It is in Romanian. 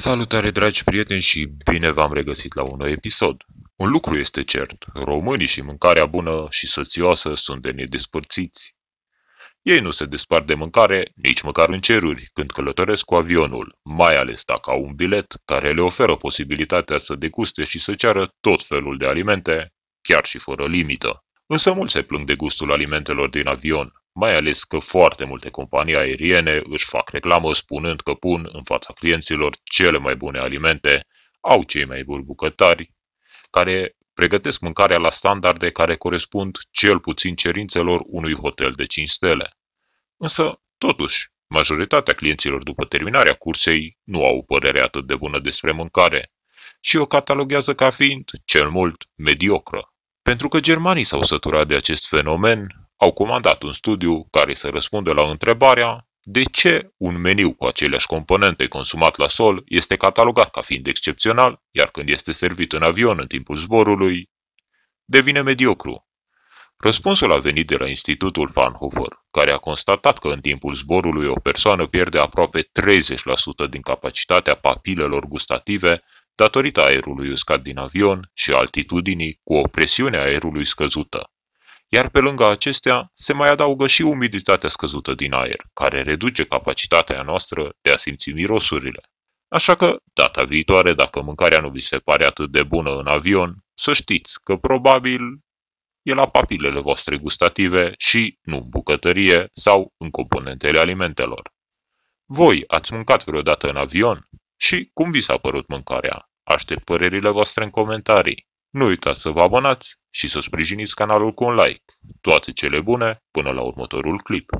Salutare dragi prieteni și bine v-am regăsit la un nou episod. Un lucru este cert, românii și mâncarea bună și soțioasă sunt de nedespărțiți. Ei nu se despart de mâncare nici măcar în ceruri când călătoresc cu avionul, mai ales dacă au un bilet care le oferă posibilitatea să deguste și să ceară tot felul de alimente, chiar și fără limită. Însă mulți se plâng de gustul alimentelor din avion, mai ales că foarte multe companii aeriene își fac reclamă spunând că pun în fața clienților cele mai bune alimente, au cei mai buni bucătari, care pregătesc mâncarea la standarde care corespund cel puțin cerințelor unui hotel de 5 stele. Însă, totuși, majoritatea clienților după terminarea cursei nu au o părere atât de bună despre mâncare și o cataloguează ca fiind, cel mult, mediocră. Pentru că germanii s-au săturat de acest fenomen, au comandat un studiu care să răspundă la întrebarea de ce un meniu cu aceleași componente consumat la sol este catalogat ca fiind excepțional, iar când este servit în avion în timpul zborului, devine mediocru? Răspunsul a venit de la Institutul Fraunhofer, care a constatat că în timpul zborului o persoană pierde aproape 30% din capacitatea papilelor gustative datorită aerului uscat din avion și altitudinii cu o presiune a aerului scăzută iar pe lângă acestea se mai adaugă și umiditatea scăzută din aer, care reduce capacitatea noastră de a simți mirosurile. Așa că, data viitoare, dacă mâncarea nu vi se pare atât de bună în avion, să știți că probabil e la papilele voastre gustative și nu în bucătărie sau în componentele alimentelor. Voi ați mâncat vreodată în avion? Și cum vi s-a părut mâncarea? Aștept părerile voastre în comentarii. Nu uitați să vă abonați și să sprijiniți canalul cu un like. Toate cele bune, până la următorul clip!